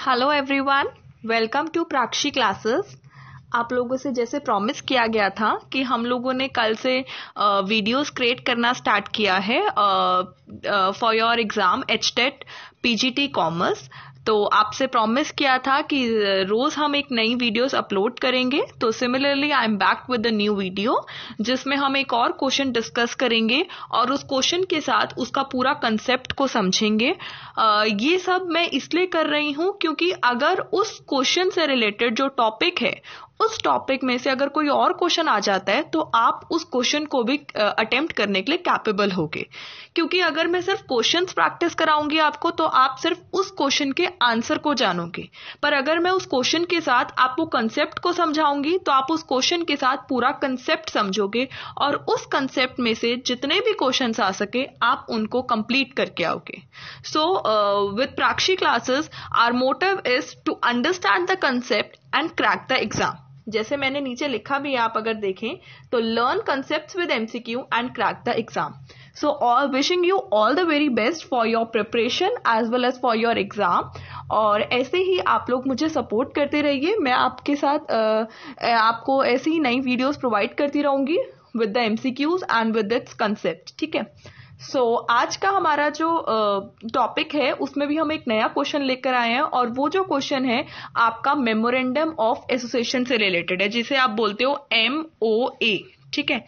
Hello everyone welcome to Prakshi classes आप लोगों से जैसे प्रॉमिस किया गया था कि हम लोगों ने कल से वीडियोस क्रिएट करना स्टार्ट किया है for your exam H TET P commerce तो आपसे प्रॉमिस किया था कि रोज हम एक नई वीडियोस अपलोड करेंगे तो similarly I am back with a new video जिसमें हम एक और क्वेश्चन डिस्कस करेंगे और उस क्वेश्चन के साथ उसका पूरा कंसेप्ट को समझेंगे ये सब मैं इसलिए कर रही हूं क्योंकि अगर उस क्वेश्चन से रिलेटेड जो टॉपिक है उस टॉपिक में से अगर कोई और क्वेश्चन आ जाता है तो आप उस क्वेश्चन को भी अटेम्प्ट करने के लिए कैपेबल होगे क्योंकि अगर मैं सिर्फ क्वेश्चन प्रैक्टिस कराऊंगी आपको तो आप सिर्फ उस क्वेश्चन के आंसर को जानोगे पर अगर मैं उस क्वेश्चन के साथ आपको कंसेप्ट को समझाऊंगी तो आप उस क्वेश्चन के साथ पूरा कंसेप्ट समझोगे और उस कंसेप्ट में से जितने भी क्वेश्चन आ सके आप उनको कंप्लीट करके आओगे so with Prakshi classes our motive is to understand the concept and crack the exam जैसे मैंने नीचे लिखा भी आप अगर देखें तो learn concept with MCQ and crack the exam so all wishing you all the very best for your preparation as well as for your exam और ऐसे ही आप लोग मुझे सपोर्ट करते रहिए मैं आपके साथ आपको ऐसी ही नई वीडियोज प्रोवाइड करती रहूंगी with the MCQs and with its concept ठीक है सो so, आज का हमारा जो टॉपिक है उसमें भी हम एक नया क्वेश्चन लेकर आए हैं और वो जो क्वेश्चन है आपका मेमोरेंडम ऑफ एसोसिएशन से रिलेटेड है जिसे आप बोलते हो एम ओ ए ठीक है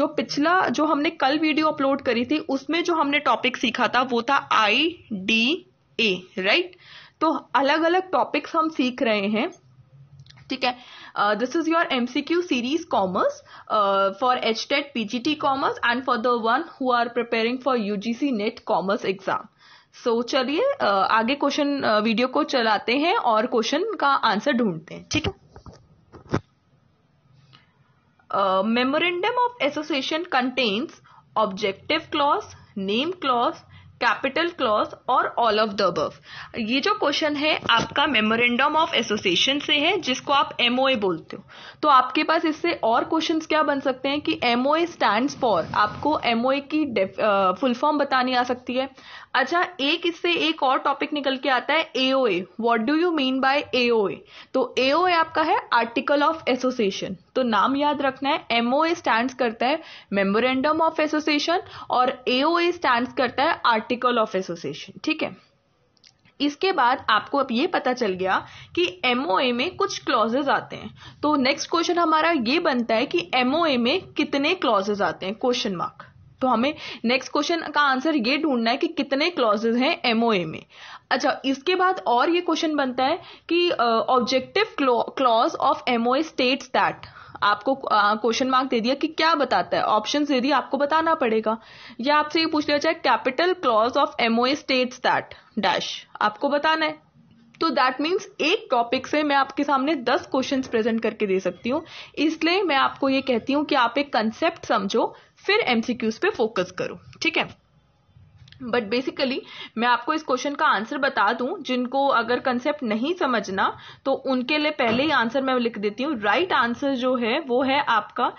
जो पिछला जो हमने कल वीडियो अपलोड करी थी उसमें जो हमने टॉपिक सीखा था वो था आई डी ए राइट तो अलग अलग टॉपिक्स हम सीख रहे हैं ठीक है this is your MCQ series commerce for H TET PGT commerce and for the one who are preparing for UGC NET commerce exam so चलिए uh, आगे क्वेश्चन uh, वीडियो को चलाते हैं और क्वेश्चन का आंसर ढूंढते हैं ठीक है memorandum of association contains objective clause name clause capital clause और ऑल ऑफ द अबव ये जो क्वेश्चन है आपका मेमोरेंडम ऑफ एसोसिएशन से है जिसको आप एमओए बोलते हो तो आपके पास इससे और क्वेश्चंस क्या बन सकते हैं कि एमओए स्टैंड्स फॉर आपको एमओए की फुल फॉर्म बतानी आ सकती है अच्छा एक इससे एक और टॉपिक निकल के आता है AOA what do you mean by AOA तो एओए आपका है आर्टिकल ऑफ एसोसिएशन तो नाम याद रखना है एमओए स्टैंड करता है मेमोरेंडम ऑफ एसोसिएशन और एओए स्टैंड करता है आर्टिकल ऑफ एसोसिएशन ठीक है इसके बाद आपको अब ये पता चल गया कि एमओए में कुछ क्लॉजेज आते हैं तो नेक्स्ट क्वेश्चन हमारा ये बनता है कि एमओए में कितने क्लॉजेज आते हैं क्वेश्चन मार्क तो हमें नेक्स्ट क्वेश्चन का आंसर ये ढूंढना है कि कितने क्लॉजेज हैं एमओए में अच्छा इसके बाद और ये क्वेश्चन बनता है कि objective clause of MOA states that आपको क्वेश्चन मार्क दे दिया कि क्या बताता है ऑप्शन दे दिया आपको बताना पड़ेगा या आपसे ये पूछ लिया जाए capital clause of MOA states that dash आपको बताना है तो दैट मीन्स एक टॉपिक से मैं आपके सामने दस क्वेश्चन प्रेजेंट करके दे सकती हूँ इसलिए मैं आपको ये कहती हूँ कि आप एक कंसेप्ट समझो फिर एमसीक्यूज पे फोकस करो ठीक है बट बेसिकली मैं आपको इस क्वेश्चन का आंसर बता दूं जिनको अगर कंसेप्ट नहीं समझना तो उनके लिए पहले ही आंसर मैं लिख देती हूँ राइट आंसर जो है वो है आपका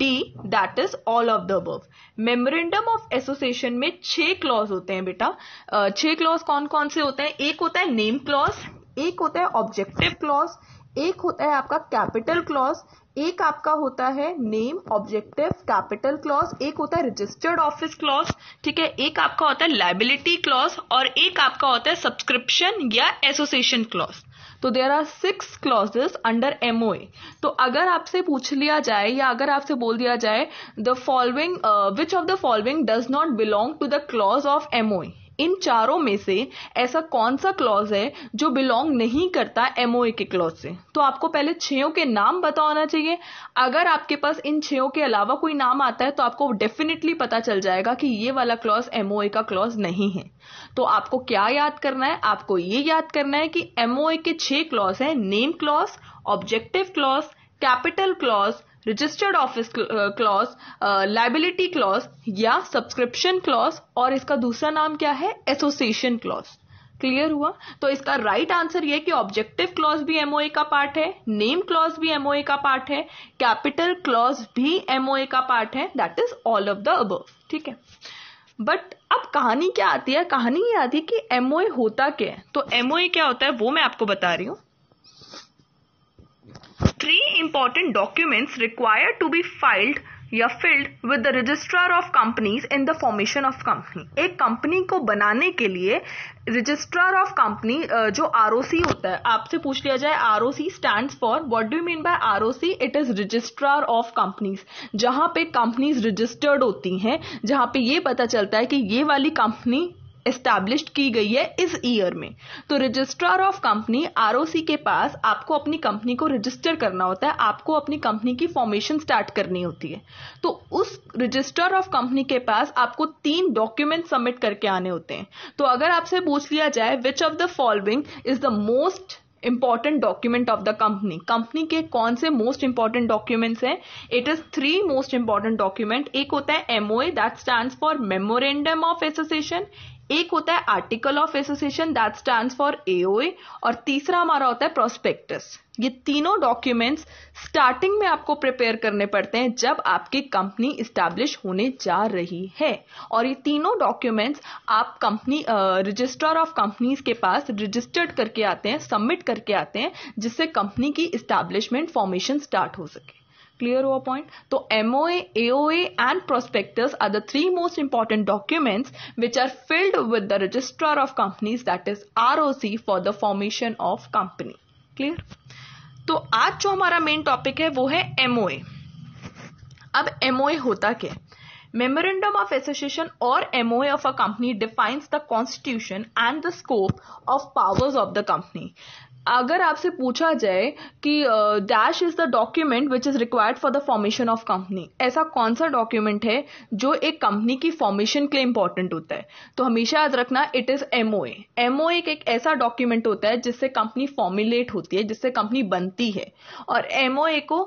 D that is all of the above memorandum of association में छह क्लॉज होते हैं बेटा छह क्लॉज कौन कौन से होते हैं एक होता है नेम क्लॉज एक होता है ऑब्जेक्टिव क्लॉज एक होता है आपका कैपिटल क्लॉज एक आपका होता है नेम ऑब्जेक्टिव कैपिटल क्लॉज एक होता है रजिस्टर्ड ऑफिस क्लॉज ठीक है एक आपका होता है लाइबिलिटी क्लॉज और एक आपका होता है सब्सक्रिप्शन या एसोसिएशन क्लॉज तो there are six clauses under MOA तो अगर आपसे पूछ लिया जाए या अगर आपसे बोल दिया जाए the following which of the following does not belong to the clause of MOA इन चारों में से ऐसा कौन सा क्लॉज है जो बिलोंग नहीं करता एमओए के क्लॉज से तो आपको पहले छयों के नाम बता होना चाहिए अगर आपके पास इन छयों के अलावा कोई नाम आता है तो आपको डेफिनेटली पता चल जाएगा कि ये वाला क्लॉज एमओए का क्लॉज नहीं है तो आपको क्या याद करना है आपको ये याद करना है कि एमओए के छह क्लॉज है name clause objective clause capital clause registered office clause liability clause या सब्सक्रिप्शन क्लॉज और इसका दूसरा नाम क्या है एसोसिएशन क्लॉज क्लियर हुआ तो इसका राइट आंसर यह कि ऑब्जेक्टिव क्लॉज भी एमओए का पार्ट है नेम क्लॉज भी एमओए का पार्ट है कैपिटल क्लॉज भी एमओए का पार्ट है that is all of the above ठीक है बट अब कहानी क्या आती है कहानी ये आती है कि एमओए होता क्या है तो एमओए क्या होता है वो मैं आपको बता रही हूं three important documents require to be filed या filled with the registrar of companies in the formation of company एक कंपनी को बनाने के लिए रजिस्ट्रार ऑफ कंपनी जो आर होता है आपसे पूछ लिया जाए R O C stand for what do mean by R O C it is registrar of companies जहां पे कंपनीज रजिस्टर्ड होती हैं जहां पे ये पता चलता है कि ये वाली कंपनी एस्टैब्लिश की गई है इस ईयर में तो रजिस्ट्रार ऑफ कंपनी आर के पास आपको अपनी कंपनी को रजिस्टर करना होता है आपको अपनी कंपनी की फॉर्मेशन स्टार्ट करनी होती है तो उस रजिस्ट्रार ऑफ कंपनी के पास आपको तीन डॉक्यूमेंट सबमिट करके आने होते हैं तो अगर आपसे पूछ लिया जाए which of the following is the most important document of the company company के कौन से मोस्ट इंपॉर्टेंट डॉक्यूमेंट्स हैं it is three most important document एक होता है MOA that stand for memorandum of association एक होता है article of association that stand for AOA और तीसरा हमारा होता है प्रोस्पेक्टस ये तीनों डॉक्यूमेंट्स स्टार्टिंग में आपको प्रिपेयर करने पड़ते हैं जब आपकी कंपनी इस्टेब्लिश होने जा रही है और ये तीनों डॉक्यूमेंट्स आप कंपनी रजिस्ट्रार ऑफ कंपनीज के पास रजिस्टर्ड करके आते हैं सबमिट करके आते हैं जिससे कंपनी की इस्टेब्लिशमेंट फॉर्मेशन स्टार्ट हो सके क्लियर हुआ पॉइंट तो MOA AOA and prospectus are the three most important documents which are filled with the registrar of companies that is ROC for the formation of company clear तो आज जो हमारा main topic है वो है MOA अब MOA होता क्या Memorandum of Association or MOA of a company defines the constitution and the scope of powers of the company. अगर आपसे पूछा जाए कि dash is the document which is required for the formation of company ऐसा कौन सा document है जो एक कंपनी की फॉर्मेशन के लिए इंपॉर्टेंट होता है तो हमेशा याद रखना इट इज एमओए एमओए एक ऐसा डॉक्यूमेंट होता है जिससे कंपनी फॉर्मुलेट होती है जिससे कंपनी बनती है और एमओए को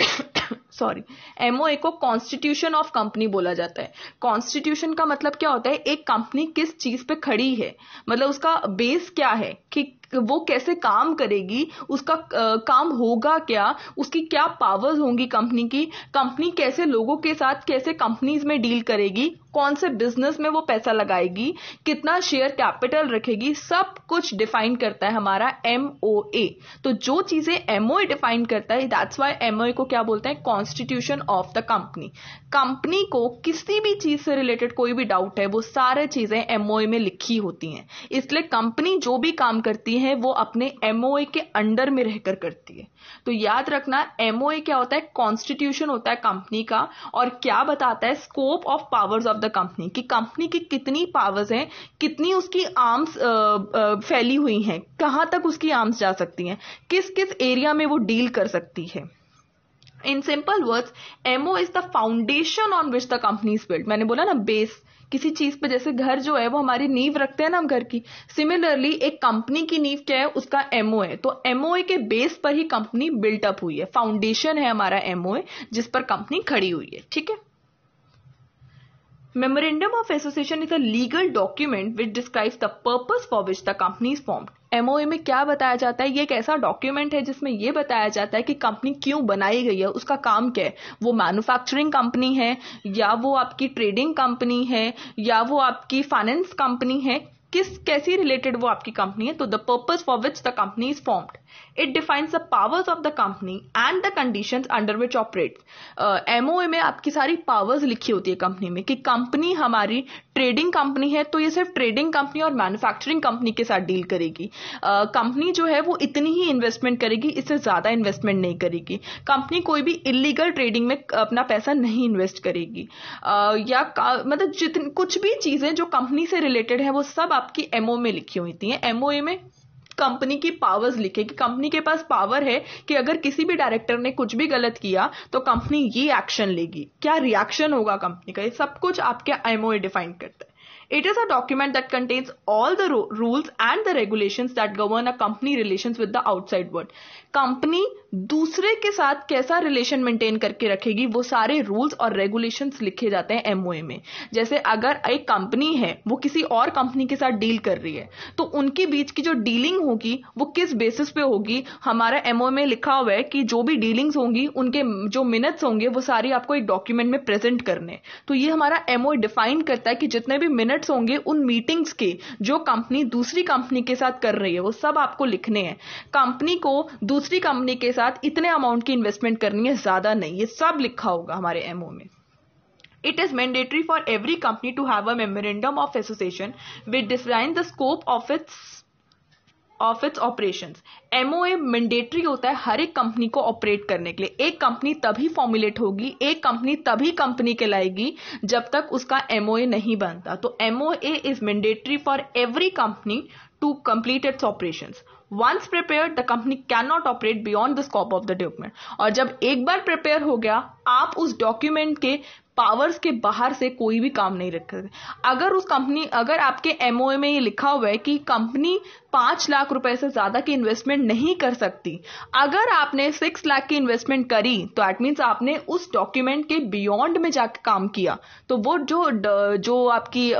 सॉरी एमओए को कॉन्स्टिट्यूशन ऑफ कंपनी बोला जाता है कॉन्स्टिट्यूशन का मतलब क्या होता है एक कंपनी किस चीज पे खड़ी है मतलब उसका बेस क्या है कि वो कैसे काम करेगी उसका आ, काम होगा क्या उसकी क्या पावर्स होंगी कंपनी की कंपनी कैसे लोगों के साथ कैसे कंपनीज में डील करेगी कौन से बिजनेस में वो पैसा लगाएगी कितना शेयर कैपिटल रखेगी सब कुछ डिफाइन करता है हमारा एमओए तो जो चीजें एमओए डिफाइन करता है दैट्स वाई एमओए को क्या बोलते हैं constitution of the company company को किसी भी चीज़ से रिलेटेड कोई भी डाउट है वो सारे चीज़ें एमओए में लिखी होती हैं इसलिए कंपनी जो भी काम करती है वो अपने एमओए के अंडर में रहकर करती है तो याद रखना एमओए क्या होता है कॉन्स्टिट्यूशन होता है कंपनी का और क्या बताता है scope of powers of the company कि कंपनी की कितनी पावर्स हैं कितनी उसकी आर्म्स फैली हुई हैं कहां तक उसकी आर्म्स जा सकती हैं किस किस एरिया में वो डील कर सकती है in simple words MO is the foundation on which the company is build मैंने बोला ना बेस किसी चीज पे जैसे घर जो है वो हमारी नींव रखते हैं ना हम घर की सिमिलरली एक कंपनी की नींव क्या है उसका एमओ है तो एमओए के बेस पर ही कंपनी बिल्टअप हुई है फाउंडेशन है हमारा एमओए जिस पर कंपनी खड़ी हुई है ठीक है Memorandum of Association is a legal document which describes the purpose for which the company is formed. MOA में क्या बताया जाता है ये एक ऐसा डॉक्यूमेंट है जिसमें ये बताया जाता है कि कंपनी क्यों बनाई गई है उसका काम क्या है वो मैन्युफैक्चरिंग कंपनी है या वो आपकी ट्रेडिंग कंपनी है या वो आपकी फाइनेंस कंपनी है किस कैसी रिलेटेड वो आपकी कंपनी है तो the purpose for which the company is formed it defines the powers of the company and the conditions under which operate MOA में आपकी सारी पावर्स लिखी होती है कंपनी में कि कंपनी हमारी ट्रेडिंग कंपनी है तो ये सिर्फ ट्रेडिंग कंपनी और मैन्युफैक्चरिंग कंपनी के साथ डील करेगी कंपनी uh, जो है वो इतनी ही इन्वेस्टमेंट करेगी इससे ज़्यादा इन्वेस्टमेंट नहीं करेगी कंपनी कोई भी इलीगल ट्रेडिंग में अपना पैसा नहीं इन्वेस्ट करेगी uh, या मतलब जितनी कुछ भी चीज़ें जो कंपनी से रिलेटेड है वो सब आपकी एमओ में लिखी हुई थी एमओए में कंपनी की पावर्स लिखे कि कंपनी के पास पावर है कि अगर किसी भी डायरेक्टर ने कुछ भी गलत किया तो कंपनी ये एक्शन लेगी क्या रिएक्शन होगा कंपनी का ये सब कुछ आपके एमओए डिफाइन करता है It is a document that contains all the rules and the regulations that govern a company relations with the outside world. Company दूसरे के साथ कैसा रिलेशन मेंटेन करके रखेगी वो सारे रूल्स और रेगुलेशंस लिखे जाते हैं एमओए में जैसे अगर एक कंपनी है वो किसी और कंपनी के साथ डील कर रही है तो उनके बीच की जो डीलिंग होगी वो किस बेसिस पे होगी हमारा एमओए में लिखा हुआ है कि जो भी डीलिंग्स होंगी उनके जो मिनट्स होंगे वो सारी आपको एक डॉक्यूमेंट में प्रेजेंट करने तो ये हमारा एमओए डिफाइन करता है कि जितने भी मिनट फॉर्मेट्स होंगे उन मीटिंग्स के जो कंपनी दूसरी कंपनी के साथ कर रही है वो सब आपको लिखने हैं कंपनी को दूसरी कंपनी के साथ इतने अमाउंट की इन्वेस्टमेंट करनी है ज़्यादा नहीं ये सब लिखा होगा हमारे एमओ में it is mandatory for every company to have a memorandum of association with define the scope of its of its operations MOA mandatory होता है हर एक कंपनी को ऑपरेट करने के लिए एक कंपनी तभी फॉर्मुलेट होगी एक कंपनी तभी कंपनी के लाएगी जब तक उसका एमओए नहीं बनता तो MOA is mandatory for every company to complete its operations once prepare the company can not operate beyond the scope of the document और जब एक बार प्रिपेयर हो गया आप उस डॉक्यूमेंट के पावर्स के बाहर से कोई भी काम नहीं रख सकते अगर उस कंपनी अगर आपके एमओए में ये लिखा हुआ है कि कंपनी पांच लाख रुपए से ज़्यादा की इन्वेस्टमेंट नहीं कर सकती अगर आपने सिक्स लाख की इन्वेस्टमेंट करी तो एट मीन्स आपने उस डॉक्यूमेंट के बियॉन्ड में जाकर काम किया तो वो जो जो आपकी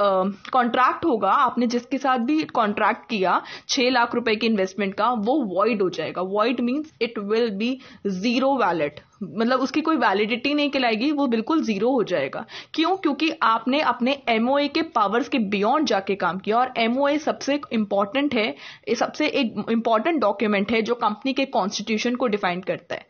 कॉन्ट्रैक्ट होगा आपने जिसके साथ भी कॉन्ट्रैक्ट किया छह लाख रुपए की इन्वेस्टमेंट का वो वॉइड हो जाएगा void means it will be zero valid मतलब उसकी कोई वैलिडिटी नहीं कहलाएगी वो बिल्कुल जीरो हो जाएगा क्यों क्योंकि आपने अपने एमओए के पावर्स के बियॉन्ड जाके काम किया और एमओए सबसे इम्पोर्टेंट है सबसे एक इंपॉर्टेंट डॉक्यूमेंट है जो कंपनी के कॉन्स्टिट्यूशन को डिफाइन करता है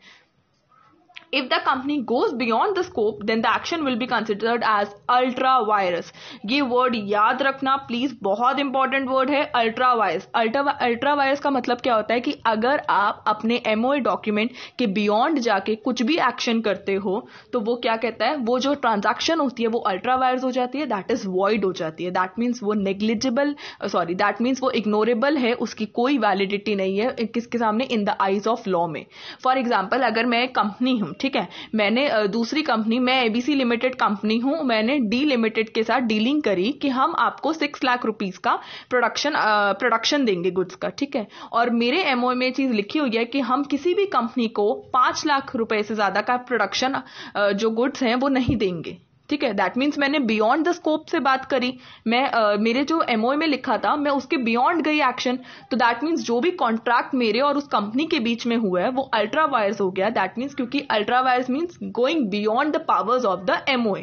if the company goes beyond the scope then the action will be considered as ultra vires ये वर्ड याद रखना प्लीज बहुत इंपॉर्टेंट वर्ड है अल्ट्रा वायरस अल्ट्रा वायरस का मतलब क्या होता है कि अगर आप अपने MOA डॉक्यूमेंट के बियॉन्ड जाके कुछ भी एक्शन करते हो तो वो क्या कहता है वो जो ट्रांजैक्शन होती है वो अल्ट्रा वायरस हो जाती है दैट इज वॉइड हो जाती है दैट मीन्स वो नेग्लिजिबल सॉरी दैट मीन्स वो इग्नोरेबल है उसकी कोई वैलिडिटी नहीं है किसके सामने in the eyes of law में फॉर एग्जाम्पल अगर मैं कंपनी हूं ठीक है मैंने दूसरी कंपनी मैं एबीसी लिमिटेड कंपनी हूं मैंने डी लिमिटेड के साथ डीलिंग करी कि हम आपको सिक्स लाख रुपीज का प्रोडक्शन प्रोडक्शन देंगे गुड्स का ठीक है और मेरे एमओ में चीज लिखी हुई है कि हम किसी भी कंपनी को पांच लाख रुपए से ज्यादा का प्रोडक्शन जो गुड्स हैं वो नहीं देंगे ठीक है दैट मीन्स मैंने बियॉन्ड द स्कोप से बात करी मैं uh, मेरे जो एमओ में लिखा था मैं उसके बियॉन्ड गई एक्शन तो दैट मीन्स जो भी कॉन्ट्रैक्ट मेरे और उस कंपनी के बीच में हुआ है वो अल्ट्रा वायर्स हो गया दैट मीन्स क्योंकि ultra vires means going beyond the powers of the MO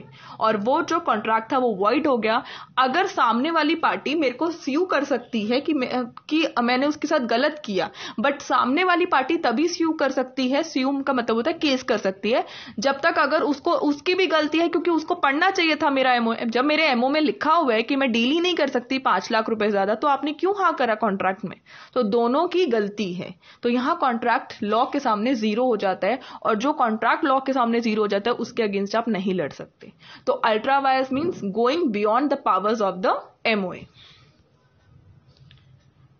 और वो जो कॉन्ट्रैक्ट था वो वॉइड हो गया अगर सामने वाली पार्टी मेरे को स्यू कर सकती है कि मैं, कि मैंने उसके साथ गलत किया बट सामने वाली पार्टी तभी स्यू कर सकती है स्यूम का मतलब होता है केस कर सकती है जब तक अगर उसको उसकी भी गलती है क्योंकि उसको पढ़ना चाहिए था मेरा एमओ जब मेरे एमओ में लिखा हुआ है कि मैं डील ही नहीं कर सकती पांच लाख रुपए ज़्यादा तो आपने क्यों हाँ करा कॉन्ट्रैक्ट में तो दोनों की गलती है तो यहाँ कॉन्ट्रैक्ट लॉ के सामने ज़ीरो हो जाता है और जो कॉन्ट्रैक्ट लॉ के सामने ज़ीरो हो जाता है उसके अगेंस्ट आप नहीं लड़ सकते तो ultra vires means going beyond the powers of the MOA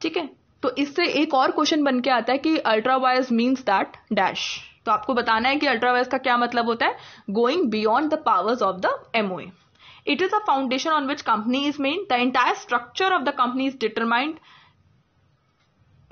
ठीक है तो इससे एक और क्वेश्चन बन के आता है कि अल्ट्रावायस मीन्स दैट डैश तो आपको बताना है कि अल्ट्रावायस का क्या मतलब होता है going beyond the powers of the MOA it is a foundation on which company is main the entire structure of the company is determined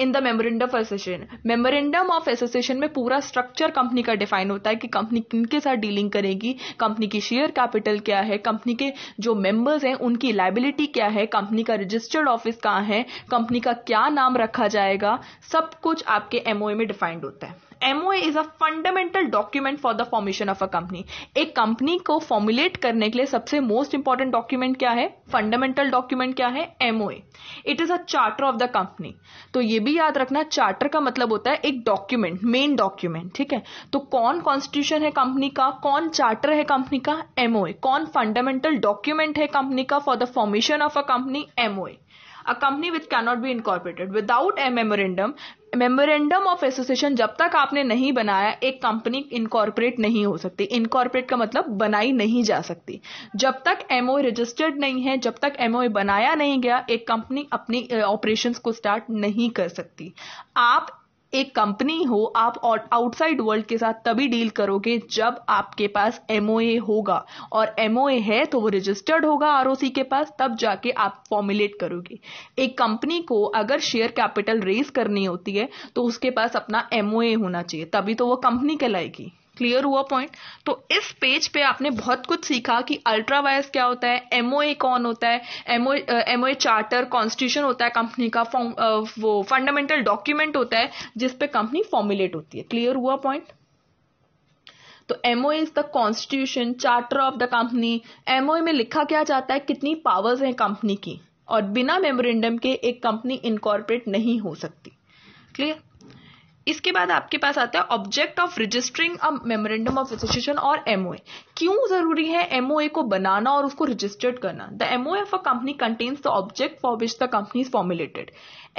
in the memorandum of association memorandum of association में पूरा structure company का define होता है कि company किन के साथ dealing करेगी कंपनी की शेयर कैपिटल क्या है कंपनी के जो मेंबर्स हैं उनकी लाइबिलिटी क्या है कंपनी का रजिस्टर्ड ऑफिस कहाँ है कंपनी का क्या नाम रखा जाएगा सब कुछ आपके एमओए में डिफाइंड होता है MOA is a fundamental document for the formation of a company एक कंपनी को फॉर्मुलेट करने के लिए सबसे मोस्ट इंपॉर्टेंट डॉक्यूमेंट क्या है फंडामेंटल डॉक्यूमेंट क्या है MOA it is a charter of the company तो ये भी भी याद रखना चार्टर का मतलब होता है एक डॉक्यूमेंट मेन डॉक्यूमेंट ठीक है तो कौन कॉन्स्टिट्यूशन है कंपनी का कौन चार्टर है कंपनी का एमओए कौन फंडामेंटल डॉक्यूमेंट है कंपनी का for the formation of a company MOA a company which cannot be incorporated without a memorandum memorandum of association जब तक आपने नहीं बनाया एक कंपनी इनकॉर्पोरेट नहीं हो सकती इनकॉर्पोरेट का मतलब बनाई नहीं जा सकती जब तक एमओ रजिस्टर्ड e नहीं है जब तक एमओ e बनाया नहीं गया एक कंपनी अपनी ऑपरेशन को स्टार्ट नहीं कर सकती आप एक कंपनी हो आप आउटसाइड वर्ल्ड के साथ तभी डील करोगे जब आपके पास एमओए होगा और एमओए है तो वो रजिस्टर्ड होगा आर के पास तब जाके आप फॉर्मुलेट करोगे एक कंपनी को अगर शेयर कैपिटल रेज करनी होती है तो उसके पास अपना एमओए होना चाहिए तभी तो वो कंपनी कहलाएगी क्लियर हुआ पॉइंट तो इस पेज पे आपने बहुत कुछ सीखा कि अल्ट्रा वायस क्या होता है एमओए कौन होता है एमओ एमओए चार्टर कॉन्स्टिट्यूशन होता है कंपनी का वो फंडामेंटल डॉक्यूमेंट होता है जिसपे कंपनी फॉर्मुलेट होती है क्लियर हुआ पॉइंट तो MO is the constitution charter of the company MOA में लिखा क्या जाता है कितनी पावर्स हैं कंपनी की और बिना मेमोरेंडम के एक कंपनी इनकॉर्पोरेट नहीं हो सकती क्लियर इसके बाद आपके पास आता है object of registering a memorandum of association और एमओए क्यों जरूरी है एमओए को बनाना और उसको रजिस्टर्ड करना the MOA of a company contains the object for which the company is formulated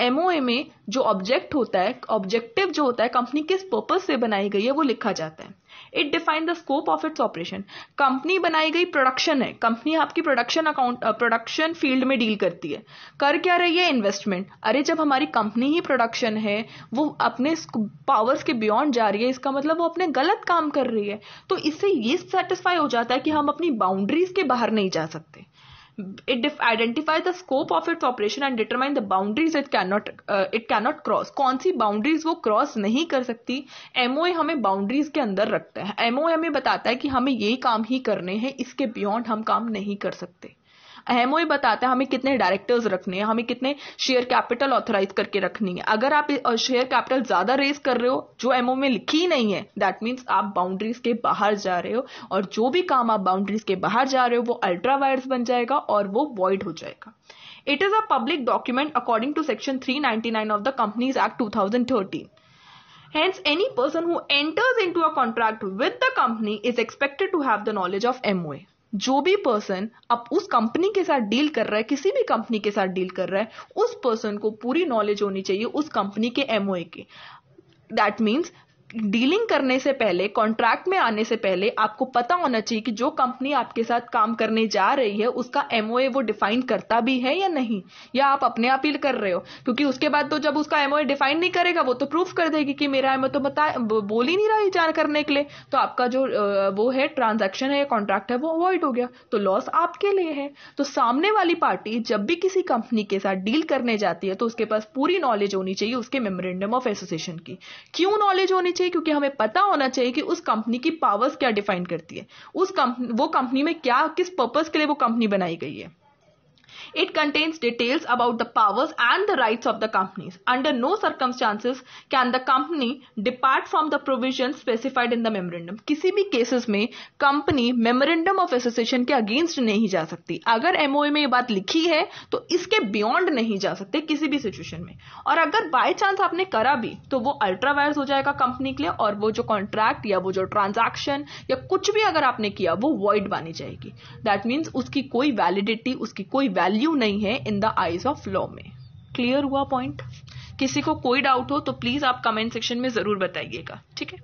MOA में जो ऑब्जेक्ट होता है ऑब्जेक्टिव जो होता है कंपनी किस पर्पज से बनाई गई है वो लिखा जाता है it define the scope of its operation company बनाई गई प्रोडक्शन है कंपनी आपकी प्रोडक्शन अकाउंट प्रोडक्शन फील्ड में डील करती है कर क्या रही है इन्वेस्टमेंट अरे जब हमारी कंपनी ही प्रोडक्शन है वो अपने पावर्स के बियॉन्ड जा रही है इसका मतलब वो अपने गलत काम कर रही है तो इससे ये सेटिस्फाई हो जाता है कि हम अपनी बाउंड्रीज के बाहर नहीं जा सकते it identify the scope of its operation and determine the boundaries it cannot it cannot cross कौन सी बाउंड्रीज वो क्रॉस नहीं कर सकती एमओए हमें बाउंड्रीज के अंदर रखता है एमओए हमें बताता है कि हमें ये काम ही करने हैं इसके बियॉन्ड हम काम नहीं कर सकते एमओ बताते हैं हमें कितने डायरेक्टर्स रखने हैं हमें कितने शेयर कैपिटल ऑथराइज करके रखनी है अगर आप शेयर कैपिटल ज्यादा रेज कर रहे हो जो एमओ में लिखी ही नहीं है दैट मीन्स आप बाउंड्रीज के बाहर जा रहे हो और जो भी काम आप बाउंड्रीज के बाहर जा रहे हो वो अल्ट्रा वायर्स बन जाएगा और वो वॉइड हो जाएगा it is a public document according to section 399 of the companies act 2013. Hence, any person who enters into a contract with the company is expected to have the knowledge of MOA जो भी person अब उस company के साथ deal कर रहा है किसी भी कंपनी के साथ डील कर रहा है उस पर्सन को पूरी नॉलेज होनी चाहिए उस कंपनी के एमओए की दैट मीन्स डीलिंग करने से पहले कॉन्ट्रैक्ट में आने से पहले आपको पता होना चाहिए कि जो कंपनी आपके साथ काम करने जा रही है उसका एमओए वो डिफाइन करता भी है या नहीं या आप अपने अपील कर रहे हो क्योंकि उसके बाद तो जब उसका एमओए डिफाइन नहीं करेगा वो तो प्रूफ कर देगी कि मेरा एमओ तो बता बोल ही नहीं रहा विचार करने के लिए तो आपका जो वो है ट्रांजेक्शन है या कॉन्ट्रैक्ट है वो अवॉइड हो गया तो लॉस आपके लिए है तो सामने वाली पार्टी जब भी किसी कंपनी के साथ डील करने जाती है तो उसके पास पूरी नॉलेज होनी चाहिए उसके मेमोरेंडम ऑफ एसोसिएशन की क्यों नॉलेज होनी चाहिए क्योंकि हमें पता होना चाहिए कि उस कंपनी की पावर्स क्या डिफाइन करती है उस कंपनी वो कंपनी में क्या किस पर्पज के लिए वो कंपनी बनाई गई है It contains details about the powers and the rights of the companies. Under no circumstances can the company depart from the provisions specified in the memorandum. किसी भी केसेस में कंपनी मेमोरेंडम ऑफ एसोसिएशन के against नहीं जा सकती अगर MOA में ये बात लिखी है तो इसके बियॉन्ड नहीं जा सकते किसी भी सिचुएशन में और अगर बाय चांस आपने करा भी तो वो अल्ट्रा हो जाएगा कंपनी के लिए और वो जो कॉन्ट्रैक्ट या वो जो ट्रांजैक्शन या कुछ भी अगर आपने किया वो वॉइड मानी जाएगी दैट मीन्स उसकी कोई वैलिडिटी उसकी कोई वैल्यू वैल्यू नहीं है in the eyes of law में क्लियर हुआ पॉइंट किसी को कोई डाउट हो तो प्लीज आप कमेंट सेक्शन में जरूर बताइएगा ठीक है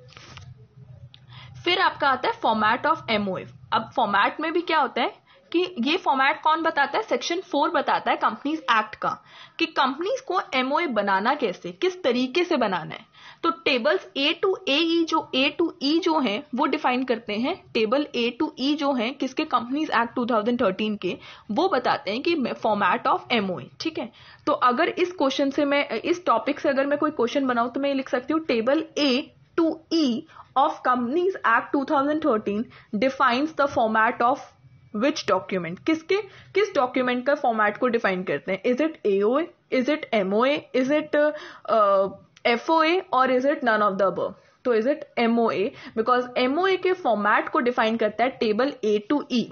फिर आपका आता है फॉर्मेट ऑफ एमओएफ अब फॉर्मेट में भी क्या होता है कि ये फॉर्मेट कौन बताता है सेक्शन फोर बताता है कंपनीज एक्ट का कि कंपनीज को एमओए बनाना कैसे किस तरीके से बनाना है तो टेबल्स ए टू ए जो ए टू ई जो है वो डिफाइन करते हैं टेबल ए टू ई जो है किसके कंपनीज एक्ट 2013 के वो बताते हैं कि फॉर्मेट ऑफ एमओए ठीक है तो अगर इस क्वेश्चन से मैं इस टॉपिक से अगर मैं कोई क्वेश्चन बनाऊं तो मैं लिख सकती हूँ table A to E of companies act 2013 defines the format of which document किसके किस डॉक्यूमेंट का फॉर्मेट को डिफाइन करते हैं is it AO is it MOA is it A और is it none of the above तो is it A because MOA के format को डिफाइन करता है टेबल ए टू ई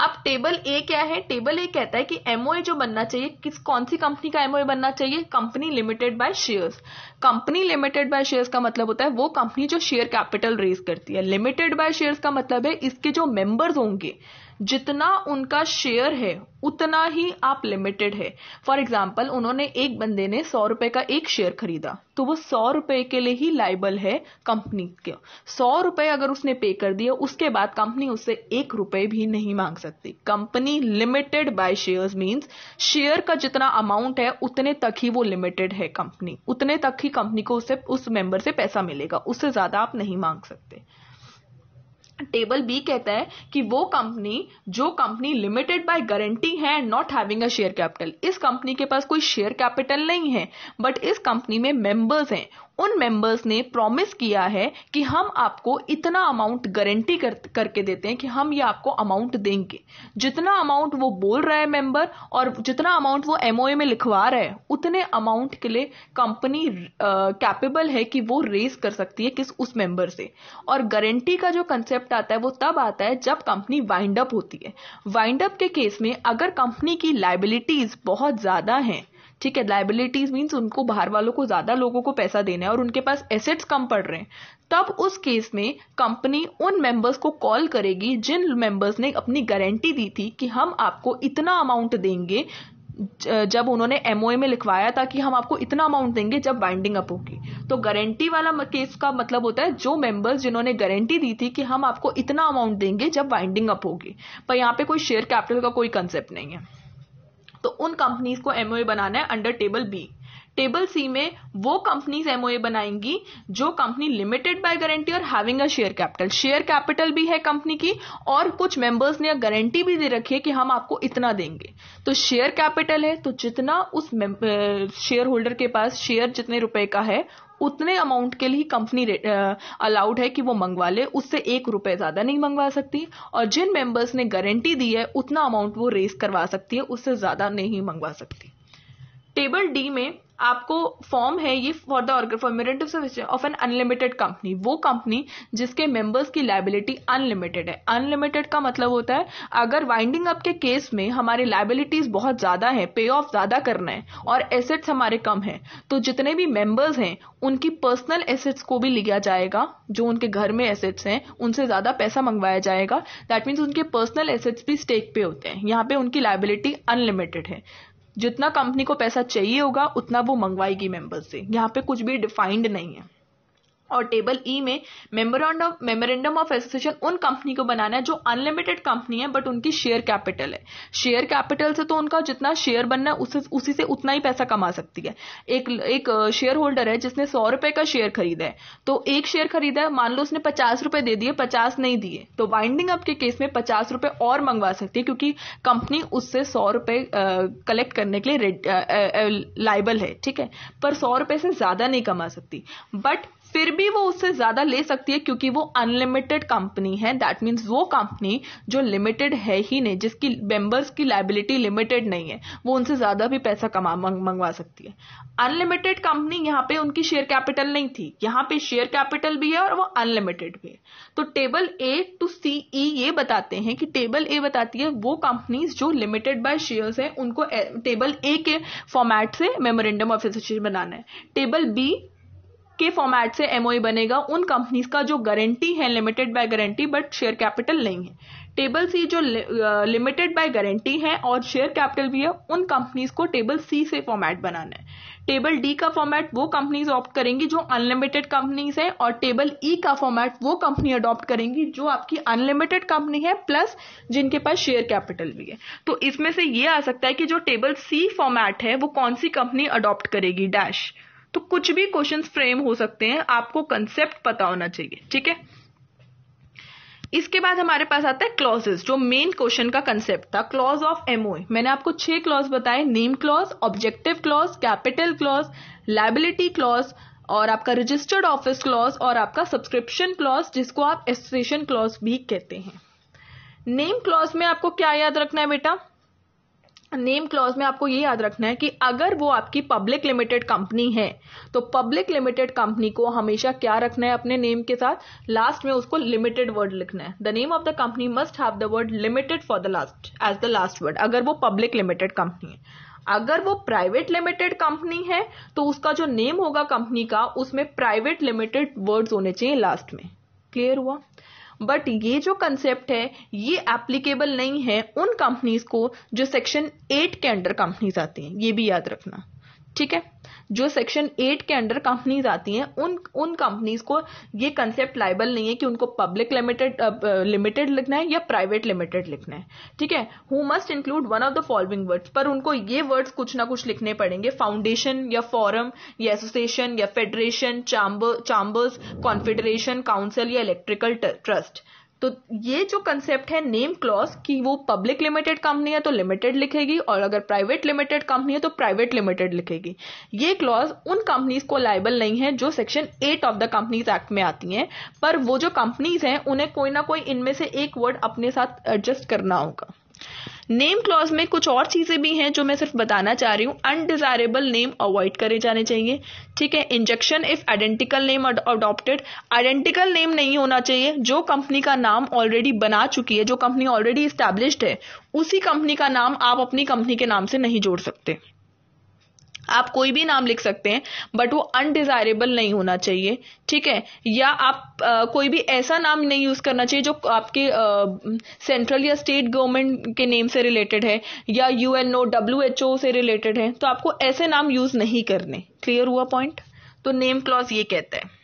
अब टेबल ए क्या है टेबल ए कहता है कि एमओए जो बनना चाहिए किस कौन सी कंपनी का एमओए बनना चाहिए company limited by shares company limited by shares का मतलब होता है वो कंपनी जो शेयर कैपिटल रेज करती है लिमिटेड बाय शेयर्स का मतलब है इसके जो मेंबर्स होंगे जितना उनका शेयर है उतना ही आप लिमिटेड है फॉर एग्जाम्पल उन्होंने एक बंदे ने सौ रुपए का एक शेयर खरीदा तो वो सौ रुपए के लिए ही लाइबल है कंपनी के सौ रुपए अगर उसने पे कर दिया उसके बाद कंपनी उससे एक रुपए भी नहीं मांग सकती company limited by shares means share का जितना अमाउंट है उतने तक ही वो लिमिटेड है कंपनी उतने तक ही कंपनी को उससे उस मेंबर से पैसा मिलेगा उससे ज्यादा आप नहीं मांग सकते टेबल बी कहता है कि वो कंपनी जो कंपनी लिमिटेड बाय गारंटी है and not having a share capital इस कंपनी के पास कोई शेयर कैपिटल नहीं है बट इस कंपनी में मेंबर्स हैं उन मेंबर्स ने प्रॉमिस किया है कि हम आपको इतना अमाउंट गारंटी कर, करके देते हैं कि हम ये आपको अमाउंट देंगे जितना अमाउंट वो बोल रहा है मेंबर और जितना अमाउंट वो एमओए में लिखवा रहा है उतने अमाउंट के लिए कंपनी कैपेबल है कि वो रेज कर सकती है किस उस मेंबर से और गारंटी का जो कंसेप्ट आता है वो तब आता है जब कंपनी वाइंड अप होती है वाइंड अप के केस में अगर कंपनी की लाइबिलिटीज बहुत ज्यादा हैं ठीक है लाइबिलिटीज मीन्स उनको बाहर वालों को ज़्यादा लोगों को पैसा देना है और उनके पास एसेट्स कम पड़ रहे हैं तब उस केस में कंपनी उन मेंबर्स को कॉल करेगी जिन मेंबर्स ने अपनी गारंटी दी थी कि हम आपको इतना अमाउंट देंगे जब उन्होंने एमओए में लिखवाया था कि हम आपको इतना अमाउंट देंगे जब बाइंडिंग अप होगी तो गारंटी वाला केस का मतलब होता है जो मेंबर्स जिन्होंने गारंटी दी थी कि हम आपको इतना अमाउंट देंगे जब बाइंडिंग अप होगी पर यहाँ पे कोई शेयर कैपिटल का कोई कंसेप्ट नहीं है तो उन कंपनीज को एमओए बनाना है under table B table C में वो कंपनीज एमओए बनाएंगी जो कंपनी लिमिटेड बाय गारंटी और having a share capital share capital भी है कंपनी की और कुछ मेंबर्स ने गारंटी भी दे रखी है कि हम आपको इतना देंगे तो शेयर कैपिटल है तो जितना उस शेयर होल्डर के पास शेयर जितने रुपए का है उतने अमाउंट के लिए कंपनी अलाउड है कि वो मंगवा ले उससे एक रुपए ज़्यादा नहीं मंगवा सकती और जिन मेंबर्स ने गारंटी दी है उतना अमाउंट वो रेस करवा सकती है उससे ज़्यादा नहीं मंगवा सकती टेबल डी में आपको फॉर्म है ये फॉर द ऑर्गेटिव service of an unlimited company वो कंपनी जिसके मेंबर्स की लाइबिलिटी अनलिमिटेड है अनलिमिटेड का मतलब होता है अगर वाइंडिंग अप के केस में हमारे लाइबिलिटीज बहुत ज्यादा है पे ऑफ ज्यादा करना है और एसेट्स हमारे कम है तो जितने भी मेंबर्स हैं उनकी पर्सनल एसेट्स को भी लिया जाएगा जो उनके घर में एसेट्स हैं उनसे ज्यादा पैसा मंगवाया जाएगा दैट मीन्स उनके पर्सनल एसेट्स भी स्टेक पे होते हैं यहाँ पे उनकी लाइबिलिटी अनलिमिटेड है जितना कंपनी को पैसा चाहिए होगा उतना वो मंगवाएगी मेंबर्स से यहाँ पे कुछ भी डिफाइंड नहीं है और टेबल ई e में मेमोरेंडम मेमोरेंडम ऑफ एसोसिएशन उन कंपनी को बनाना है जो अनलिमिटेड कंपनी है बट उनकी शेयर कैपिटल है शेयर कैपिटल से तो उनका जितना शेयर बनना है उसे उसी से उतना ही पैसा कमा सकती है एक एक शेयर होल्डर है जिसने सौ रुपए का शेयर खरीदा है तो एक शेयर खरीदा है मान लो उसने पचास रुपए दे दिए पचास नहीं दिए तो वाइंडिंग अप के केस में पचास रुपए और मंगवा सकती है क्योंकि कंपनी उससे सौ रुपए कलेक्ट करने के लिए लाइबल है ठीक है पर सौ रुपए से ज्यादा नहीं कमा सकती बट फिर भी वो उससे ज़्यादा ले सकती है क्योंकि वो अनलिमिटेड कंपनी है दैट मीन्स वो कंपनी जो लिमिटेड है ही नहीं जिसकी मेंबर्स की लाइबिलिटी लिमिटेड नहीं है वो उनसे ज़्यादा भी पैसा कमा मंगवा सकती है अनलिमिटेड कंपनी यहाँ पे उनकी शेयर कैपिटल नहीं थी यहाँ पे शेयर कैपिटल भी है और वो अनलिमिटेड भी है तो टेबल ए टू सी ई ये बताते हैं कि टेबल ए बताती है वो कंपनीज जो लिमिटेड बाय शेयर्स है उनको टेबल ए के फॉर्मेट से मेमोरेंडम ऑफ एसोसिएशन बनाना है टेबल बी के फॉर्मेट से एमओए e बनेगा उन कंपनीज का जो गारंटी है limited by guarantee but share capital नहीं है टेबल सी जो लिमिटेड बाय गारंटी है और शेयर कैपिटल भी है उन कंपनीज को टेबल सी से फॉर्मेट बनाना है टेबल डी का फॉर्मेट वो कंपनीज ऑप्ट करेंगी जो अनलिमिटेड कंपनीज है और टेबल ई e का फॉर्मेट वो कंपनी अडॉप्ट करेंगी जो आपकी अनलिमिटेड कंपनी है प्लस जिनके पास शेयर कैपिटल भी है तो इसमें से ये आ सकता है कि जो टेबल सी फॉर्मेट है वो कौन सी कंपनी अडॉप्ट करेगी डैश तो कुछ भी क्वेश्चन फ्रेम हो सकते हैं आपको कंसेप्ट पता होना चाहिए ठीक है इसके बाद हमारे पास आता है क्लॉजेस जो मेन क्वेश्चन का कंसेप्ट था क्लॉज ऑफ एमओए मैंने आपको छह क्लॉज बताए name clause objective clause capital clause liability clause और आपका रजिस्टर्ड ऑफिस क्लॉज और आपका सब्सक्रिप्शन क्लॉज जिसको आप एसोसिएशन क्लॉज भी कहते हैं नेम क्लॉज में आपको क्या याद रखना है बेटा नेम क्लॉज में आपको ये याद रखना है कि अगर वो आपकी पब्लिक लिमिटेड कंपनी है तो पब्लिक लिमिटेड कंपनी को हमेशा क्या रखना है अपने नेम के साथ लास्ट में उसको लिमिटेड वर्ड लिखना है the name of the company must have the word limited for the last as the last word अगर वो पब्लिक लिमिटेड कंपनी है अगर वो प्राइवेट लिमिटेड कंपनी है तो उसका जो नेम होगा कंपनी का उसमें प्राइवेट लिमिटेड वर्ड्स होने चाहिए लास्ट में क्लियर हुआ बट ये जो कंसेप्ट है ये एप्लीकेबल नहीं है उन कंपनीज को जो सेक्शन एट के अंडर कंपनीज आती हैं ये भी याद रखना ठीक है जो सेक्शन एट के अंडर कंपनीज आती हैं उन उन कंपनीज को ये कंसेप्ट लाइबल नहीं है कि उनको पब्लिक लिमिटेड लिमिटेड लिखना है या प्राइवेट लिमिटेड लिखना है ठीक है who must include one of the following words पर उनको ये वर्ड्स कुछ ना कुछ लिखने पड़ेंगे फाउंडेशन या फॉरम या एसोसिएशन या फेडरेशन चाम्बर्स कॉन्फेडरेशन काउंसिल या इलेक्ट्रिकल ट्रस्ट तो ये जो कंसेप्ट है नेम क्लॉज कि वो पब्लिक लिमिटेड कंपनी है तो लिमिटेड लिखेगी और अगर प्राइवेट लिमिटेड कंपनी है तो प्राइवेट लिमिटेड लिखेगी ये क्लॉज उन कंपनीज को लाइबल नहीं है जो section eight of the companies act में आती हैं पर वो जो कंपनीज हैं उन्हें कोई ना कोई इनमें से एक वर्ड अपने साथ एडजस्ट करना होगा नेम क्लॉज में कुछ और चीज़ें भी हैं जो मैं सिर्फ बताना चाह रही हूँ अनडिजायरेबल नेम अवॉइड करे जाने चाहिए ठीक है injunction if identical name adopted identical name नहीं होना चाहिए जो कंपनी का नाम ऑलरेडी बना चुकी है जो कंपनी ऑलरेडी इस्टेब्लिश्ड है उसी कंपनी का नाम आप अपनी कंपनी के नाम से नहीं जोड़ सकते आप कोई भी नाम लिख सकते हैं बट वो अनडिजायरेबल नहीं होना चाहिए ठीक है या आप आ, कोई भी ऐसा नाम नहीं यूज़ करना चाहिए जो आपके सेंट्रल या स्टेट गवर्नमेंट के नेम से रिलेटेड है या U N O W H O से रिलेटेड है तो आपको ऐसे नाम यूज़ नहीं करने क्लियर हुआ पॉइंट तो नेम क्लॉज ये कहता है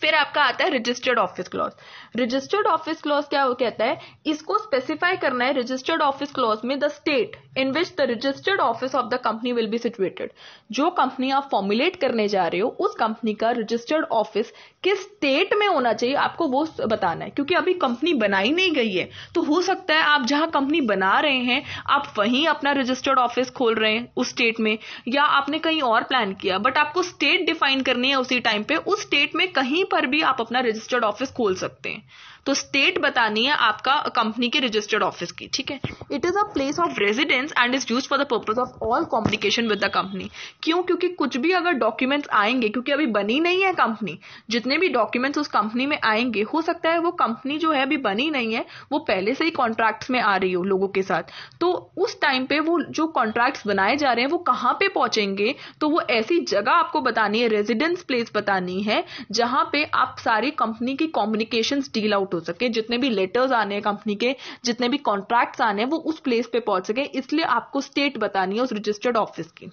फिर आपका आता है registered office clause registered office clause क्या हो कहता है इसको स्पेसिफाई करना है रजिस्टर्ड ऑफिस क्लॉज में the state in which the registered office of the company will be situated जो कंपनी आप फॉर्मुलेट करने जा रहे हो उस कंपनी का रजिस्टर्ड ऑफिस किस स्टेट में होना चाहिए आपको वो बताना है क्योंकि अभी कंपनी बनाई नहीं गई है तो हो सकता है आप जहां कंपनी बना रहे हैं आप वहीं अपना रजिस्टर्ड ऑफिस खोल रहे हैं उस स्टेट में या आपने कहीं और प्लान किया बट आपको स्टेट डिफाइन करनी है उसी टाइम पे उस स्टेट में कहीं पर भी आप अपना रजिस्टर्ड ऑफिस खोल सकते हैं तो स्टेट बतानी है आपका कंपनी के रजिस्टर्ड ऑफिस की ठीक है it is a place of residence and is use for the purpose of all communication with the company क्यों क्योंकि कुछ भी अगर डॉक्यूमेंट्स आएंगे क्योंकि अभी बनी नहीं है कंपनी जितने भी डॉक्यूमेंट्स उस कंपनी में आएंगे हो सकता है वो कंपनी जो है अभी बनी नहीं है वो पहले से ही कॉन्ट्रैक्ट्स में आ रही हो लोगों के साथ तो उस टाइम पे वो जो कॉन्ट्रैक्ट्स बनाए जा रहे हैं वो कहां पे पहुंचेंगे तो वो ऐसी जगह आपको बतानी है रेजिडेंस प्लेस बतानी है जहां पे आप सारी कंपनी की कॉम्युनिकेशन डील आउट हो सके जितने भी लेटर्स आने हैं कंपनी के जितने भी कॉन्ट्रैक्ट्स आने हैं वो उस प्लेस पे पहुंच सके इसलिए आपको स्टेट बतानी है उस रजिस्टर्ड ऑफिस की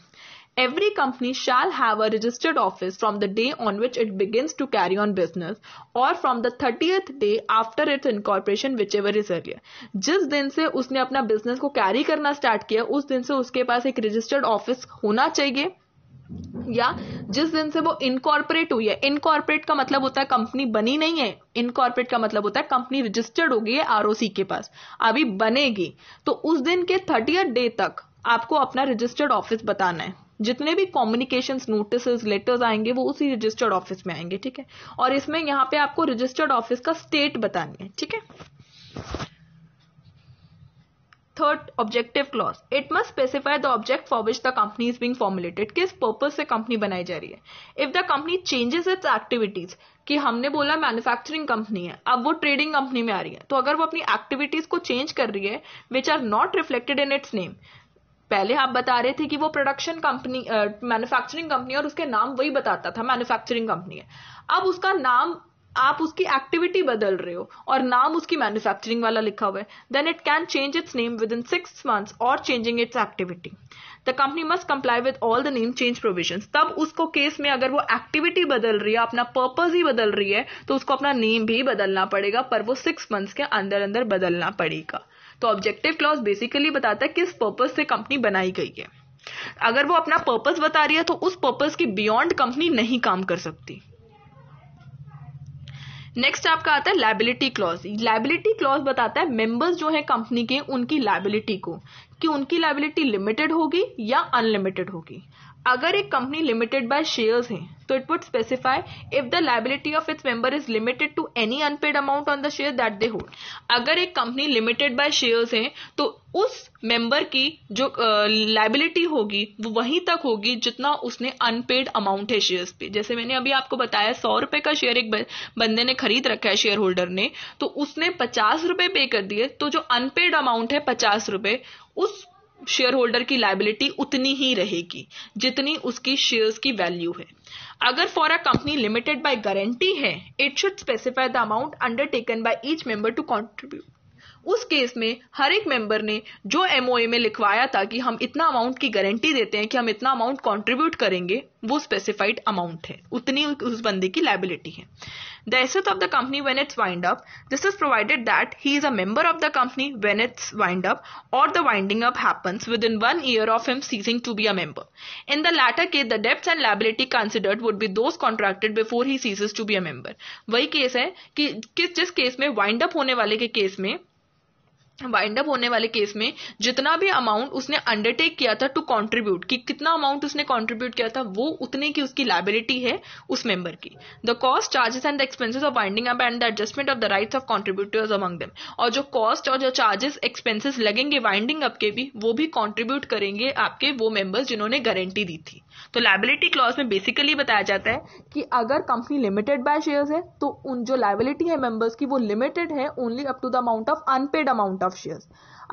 Every company shall have a registered office from the day on which it begins to carry on business or from the 30th day after its incorporation whichever is earlier. जिस दिन से उसने अपना business को carry करना start किया उस दिन से उसके पास एक रजिस्टर्ड ऑफिस होना चाहिए या जिस दिन से वो इनकॉर्पोरेट हुई है इनकॉर्पोरेट का मतलब होता है कंपनी बनी नहीं है इनकॉर्पोरेट का मतलब होता है कंपनी रजिस्टर्ड हो गई है आरओसी के पास अभी बनेगी तो उस दिन के थर्टी डे तक आपको अपना रजिस्टर्ड ऑफिस बताना है जितने भी कॉम्युनिकेशन नोटिस लेटर्स आएंगे वो उसी रजिस्टर्ड ऑफिस में आएंगे ठीक है और इसमें यहाँ पे आपको रजिस्टर्ड ऑफिस का स्टेट बतानी है ठीक है third objective clause it must specify the object for which the company is being formulated किस पर्पज से कंपनी बनाई जा रही है if the company changes its activities कि हमने बोला मैन्युफैक्चरिंग कंपनी है अब वो ट्रेडिंग कंपनी में आ रही है तो अगर वो अपनी एक्टिविटीज को चेंज कर रही है which are not reflected in its name पहले आप बता रहे थे कि वो प्रोडक्शन कंपनी मैन्युफैक्चरिंग कंपनी और उसके नाम वही बताता था मैन्युफैक्चरिंग कंपनी है अब उसका नाम आप उसकी एक्टिविटी बदल रहे हो और नाम उसकी मैन्युफैक्चरिंग वाला लिखा हुआ है then it can change its name within six months और changing its activity the company must comply with all the name change provision तब उसको केस में अगर वो एक्टिविटी बदल रही है अपना पर्पज ही बदल रही है तो उसको अपना नेम भी बदलना पड़ेगा पर वो सिक्स मंथ्स के अंदर अंदर बदलना पड़ेगा तो ऑब्जेक्टिव क्लॉज बेसिकली बताता है किस पर्पज से कंपनी बनाई गई है अगर वो अपना पर्पज बता रही है तो उस पर्पज के बियॉन्ड कंपनी नहीं काम कर सकती नेक्स्ट आपका आता है लाइबिलिटी क्लॉज लाइबिलिटी क्लॉज बताता है मेंबर्स जो है कंपनी के उनकी लाइबिलिटी को कि उनकी लाइबिलिटी लिमिटेड होगी या अनलिमिटेड होगी अगर एक कंपनी लिमिटेड बाय शेयर्स है तो it would specify if the liability of its member is limited to any unpaid amount on the share that they hold अगर एक कंपनी लिमिटेड बाय शेयर्स है तो उस मेंबर की जो लाइबिलिटी uh, होगी वो वहीं तक होगी जितना उसने अनपेड अमाउंट है शेयर्स पे जैसे मैंने अभी आपको बताया सौ रुपए का शेयर एक बंदे ने खरीद रखा है शेयर होल्डर ने तो उसने पचास रुपए पे कर दिए तो जो अनपेड अमाउंट है पचास रुपए उस शेयर होल्डर की लाइबिलिटी उतनी ही रहेगी जितनी उसकी शेयर्स की वैल्यू है अगर for a company limited by guarantee है it should specify the amount undertaken by each member to contribute उस केस में हर एक मेंबर ने जो एमओए में लिखवाया था कि हम इतना अमाउंट की गारंटी देते हैं कि हम इतना अमाउंट कंट्रीब्यूट करेंगे वो स्पेसिफाइड अमाउंट है उतनी उस बंदे की लाइबिलिटी है the asset of the company when it's wind up this is provided that he is a member of the company when it's wind up और the winding up happens within one year of him ceasing to be a member in the latter case the debts and liability considered would be those contracted before he ceases to be a member वही case है कि किस जिस case में wind up होने वाले के case में वाइंड अप होने वाले केस में जितना भी अमाउंट उसने अंडरटेक किया था टू कंट्रीब्यूट कि कितना अमाउंट उसने कंट्रीब्यूट किया था वो उतने की उसकी लाइबिलिटी है उस मेंबर की the cost charges and the expenses of winding up and the adjustment of the rights of contributors among them और जो कॉस्ट और जो चार्जेस एक्सपेंसेस लगेंगे वाइंडिंग अप के भी वो भी कॉन्ट्रीब्यूट करेंगे आपके वो मेंबर्स जिन्होंने गारंटी दी थी तो लाइबिलिटी क्लॉज में बेसिकली बताया जाता है कि अगर कंपनी लिमिटेड बाय शेयर्स है तो उन जो लाइबिलिटी है मेंबर्स की वो लिमिटेड है only up to the amount of unpaid amount of shares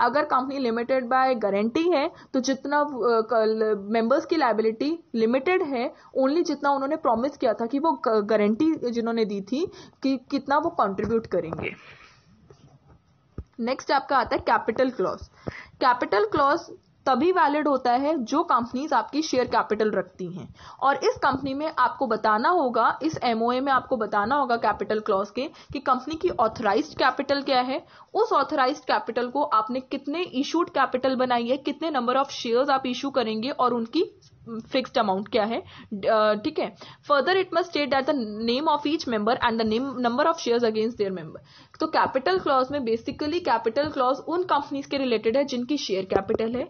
अगर कंपनी लिमिटेड बाय गारंटी है तो जितना मेंबर्स uh, की लाइबिलिटी लिमिटेड है ओनली जितना उन्होंने प्रॉमिस किया था कि वो गारंटी जिन्होंने दी थी कि कितना वो कंट्रीब्यूट करेंगे नेक्स्ट आपका आता है कैपिटल क्लॉज कैपिटल क्लॉज तभी वैलिड होता है जो कंपनीज आपकी शेयर कैपिटल रखती हैं और इस कंपनी में आपको बताना होगा इस एमओए में आपको बताना होगा कैपिटल क्लॉज के कि कंपनी की ऑथराइज कैपिटल क्या है उस ऑथराइज कैपिटल को आपने कितने इशूड कैपिटल बनाई है कितने नंबर ऑफ शेयर्स आप इशू करेंगे और उनकी फिक्स्ड अमाउंट क्या है uh, ठीक है further it must state that the name of each member and the name number of shares against their member तो कैपिटल क्लॉज में बेसिकली कैपिटल क्लॉज उन कंपनीज के रिलेटेड है जिनकी शेयर कैपिटल है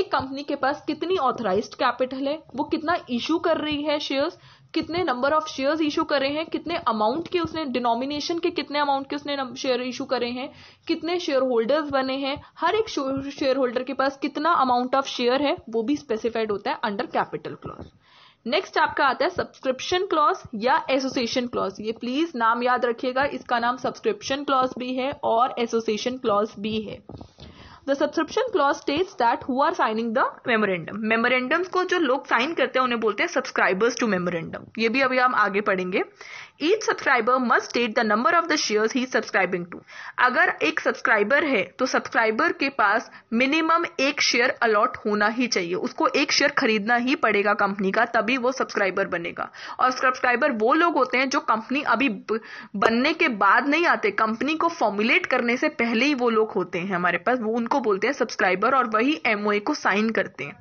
एक कंपनी के पास कितनी ऑथराइज कैपिटल है वो कितना इशू कर रही है शेयर्स कितने नंबर ऑफ शेयर्स इशू करे हैं कितने अमाउंट के उसने डिनोमिनेशन के कितने अमाउंट के उसने शेयर इशू करे हैं कितने शेयर होल्डर्स बने हैं हर एक शेयर होल्डर के पास कितना अमाउंट ऑफ शेयर है वो भी स्पेसिफाइड होता है अंडर कैपिटल क्लॉज नेक्स्ट आपका आता है सब्सक्रिप्शन क्लॉज या एसोसिएशन क्लॉज ये प्लीज नाम याद रखिएगा इसका नाम सब्सक्रिप्शन क्लॉज भी है और एसोसिएशन क्लॉज भी है the subscription clause states that who are signing the memorandum memorandum को जो लोग साइन करते हैं उन्हें बोलते हैं सब्सक्राइबर्स टू मेमोरेंडम ये भी अभी हम आगे पढ़ेंगे each subscriber must state the number of the shares he subscribing to अगर एक सब्सक्राइबर है तो सब्सक्राइबर के पास मिनिमम एक शेयर अलॉट होना ही चाहिए उसको एक शेयर खरीदना ही पड़ेगा कंपनी का तभी वो सब्सक्राइबर बनेगा और सब्सक्राइबर वो लोग होते हैं जो कंपनी अभी बनने के बाद नहीं आते कंपनी को फॉर्मुलेट करने से पहले ही वो लोग होते हैं हमारे पास वो उनको बोलते हैं सब्सक्राइबर और वही एमओए को साइन करते हैं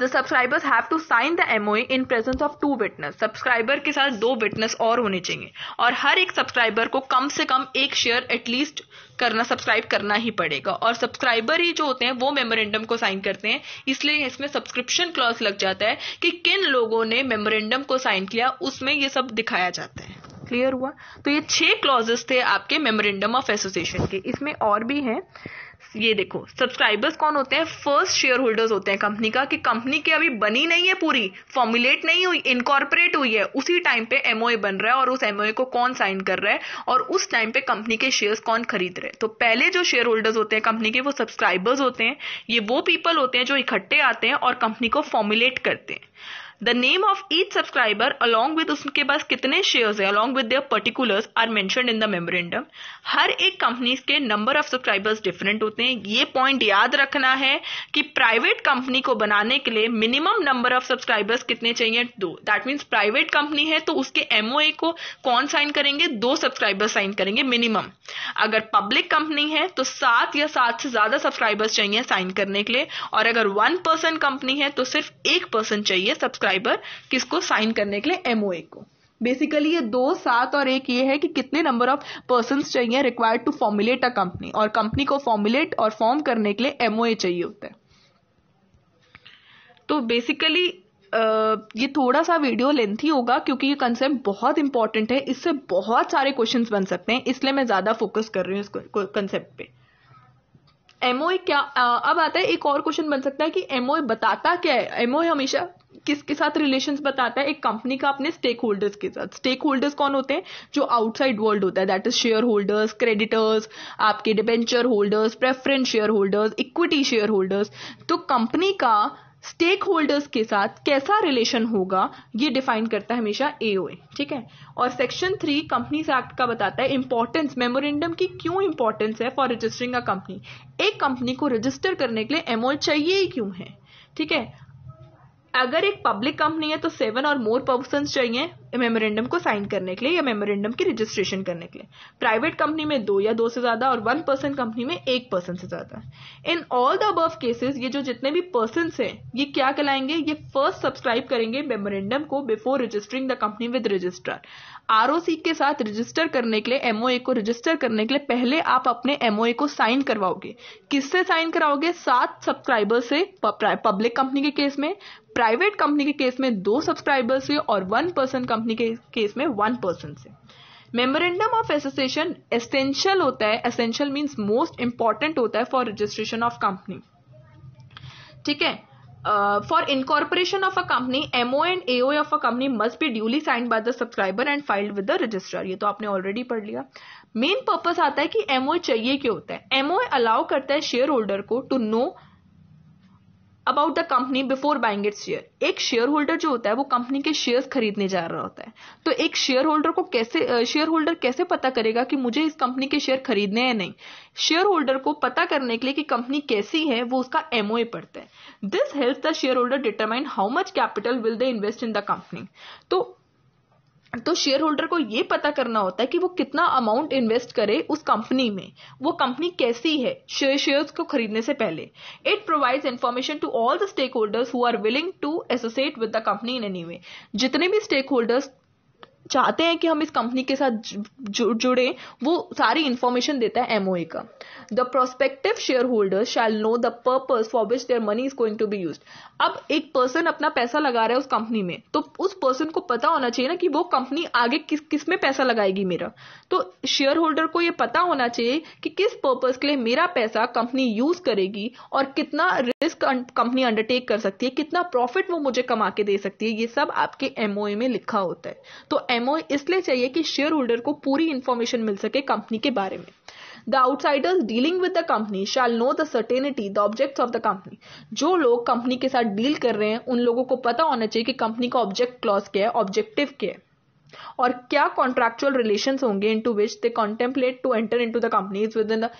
the subscribers have to sign the MO in presence of two witness subscriber के साथ दो विटनेस और होने चाहिए और हर एक सब्सक्राइबर को कम से कम एक शेयर एटलीस्ट करना सब्सक्राइब करना ही पड़ेगा और सब्सक्राइबर ही जो होते हैं वो मेमोरेंडम को साइन करते हैं इसलिए इसमें सब्सक्रिप्शन क्लॉज लग जाता है कि किन लोगों ने मेमोरेंडम को साइन किया उसमें ये सब दिखाया जाता है क्लियर हुआ तो ये छह क्लॉजेस थे आपके मेमोरेंडम ऑफ एसोसिएशन के इसमें और भी हैं ये देखो सब्सक्राइबर्स कौन होते हैं फर्स्ट शेयर होल्डर्स होते हैं कंपनी का कि कंपनी के अभी बनी नहीं है पूरी फॉर्मुलेट नहीं हुई इनकॉर्पोरेट हुई है उसी टाइम पे एमओए बन रहा है और उस एमओए को कौन साइन कर रहा है और उस टाइम पे कंपनी के शेयर्स कौन खरीद रहे हैं तो पहले जो शेयर होल्डर्स होते हैं कंपनी के वो सब्सक्राइबर्स होते हैं ये वो पीपल होते हैं जो इकट्ठे आते हैं और कंपनी को फॉर्मुलेट करते हैं the name of each subscriber along with उसके पास कितने शेयर्स है along with their particulars are mention in the memorandum हर एक कंपनी के नंबर ऑफ सब्सक्राइबर्स डिफरेंट होते हैं ये पॉइंट याद रखना है कि प्राइवेट कंपनी को बनाने के लिए मिनिमम नंबर ऑफ सब्सक्राइबर्स कितने चाहिए दो दैट मीन्स प्राइवेट कंपनी है तो उसके एमओए को कौन साइन करेंगे दो सब्सक्राइबर्स साइन करेंगे मिनिमम अगर पब्लिक कंपनी है तो सात या सात से ज्यादा सब्सक्राइबर्स चाहिए साइन करने के लिए और अगर वन पर्सन कंपनी है तो सिर्फ एक पर्सन चाहिए सब्सक्राइब सब्सक्राइबर किसको साइन करने के लिए एमओए को बेसिकली ये दो सात और एक ये है कि कितने नंबर ऑफ पर्सन चाहिए required to formulate a company और कंपनी को फॉर्मुलेट और फॉर्म करने के लिए एमओए चाहिए होता है तो बेसिकली ये थोड़ा सा वीडियो लेंथी होगा क्योंकि ये कंसेप्ट बहुत इंपॉर्टेंट है इससे बहुत सारे क्वेश्चंस बन सकते हैं इसलिए मैं ज़्यादा फोकस कर रही हूँ इस कंसेप्ट पे एमओए क्या अब आता है एक और क्वेश्चन बन सकता है कि एमओए बताता क्या है एमओए हमेशा किसके साथ रिलेशंस बताता है एक कंपनी का अपने स्टेक होल्डर्स के साथ स्टेक होल्डर्स कौन होते हैं जो आउटसाइड वर्ल्ड होता है that is share holders creditors आपके debenture holders preference share holders equity share holders तो कंपनी का स्टेक होल्डर्स के साथ कैसा रिलेशन होगा ये डिफाइन करता है हमेशा एओए ठीक है और सेक्शन थ्री कंपनीज एक्ट का बताता है इंपॉर्टेंस मेमोरेंडम की क्यों इंपॉर्टेंस है फॉर रजिस्टरिंग अ कंपनी एक कंपनी को रजिस्टर करने के लिए एमओ चाहिए ही क्यों है ठीक है अगर एक पब्लिक कंपनी है तो सेवन और मोर पर्सन चाहिए मेमोरेंडम को साइन करने के लिए या मेमोरेंडम की रजिस्ट्रेशन करने के लिए प्राइवेट कंपनी में दो या दो से ज्यादा और वन पर्सन कंपनी में एक पर्सन से ज्यादा in all the above cases ये जो जितने भी पर्सन है ये क्या कहलाएंगे ये फर्स्ट सब्सक्राइब करेंगे मेमोरेंडम को before registering the company with registrar ROC के साथ रजिस्टर करने के लिए एमओए को रजिस्टर करने के लिए पहले आप अपने एमओए को साइन करवाओगे किससे साइन कराओगे सात सब्सक्राइबर से पब्लिक कंपनी के केस में प्राइवेट कंपनी के केस में दो सब्सक्राइबर्स से और वन पर्सन कंपनी के केस में वन पर्सन से मेमोरेंडम ऑफ एसोसिएशन एसेंशियल होता है एसेंशियल मीन्स मोस्ट इंपॉर्टेंट होता है फॉर रजिस्ट्रेशन ऑफ कंपनी ठीक है for incorporation of a company MO and AO of a company must be duly signed by the subscriber and filed with the registrar ये तो आपने already पढ़ लिया main purpose आता है कि एमओ चाहिए क्यों होता है एमओ अलाउ करता है शेयर होल्डर को to know about the company before buying its share एक शेयर होल्डर जो होता है वो कंपनी के शेयर्स खरीदने जा रहा होता है तो एक शेयर होल्डर को कैसे शेयर होल्डर कैसे पता करेगा कि मुझे इस कंपनी के शेयर खरीदने हैं नहीं शेयर होल्डर को पता करने के लिए कि कंपनी कैसी है वो उसका एमओए पड़ता है this help the share holder determine how much capital will they invest in the company तो तो शेयर होल्डर को ये पता करना होता है कि वो कितना अमाउंट इन्वेस्ट करे उस कंपनी में वो कंपनी कैसी है शेयर शेयर्स को खरीदने से पहले it provides information to all the stake holders who are willing to associate with the company in any way जितने भी स्टेक होल्डर्स चाहते हैं कि हम इस कंपनी के साथ जुड़े वो सारी इंफॉर्मेशन देता है एमओए का the prospective share holder shall know the purpose for which their money is going to be use अब एक पर्सन अपना पैसा लगा रहा है उस कंपनी में तो उस पर्सन को पता होना चाहिए ना कि वो कंपनी आगे किस किस में पैसा लगाएगी मेरा तो शेयर होल्डर को ये पता होना चाहिए कि किस पर्पज के लिए मेरा पैसा कंपनी यूज करेगी और कितना रिस्क कंपनी अंडरटेक कर सकती है कितना प्रॉफिट वो मुझे कमा के दे सकती है ये सब आपके एमओए में लिखा होता है तो एमओ इसलिए चाहिए कि शेयर होल्डर को पूरी इंफॉर्मेशन मिल सके कंपनी के बारे में the outsiders dealing with the company shall know the certainty the objects of the company जो लोग कंपनी के साथ डील कर रहे हैं उन लोगों को पता होना चाहिए कि कंपनी का ऑब्जेक्ट क्लॉज क्या है ऑब्जेक्टिव क्या है और क्या कॉन्ट्रेक्चुअल रिलेशन होंगे into which they contemplate to enter into the company within the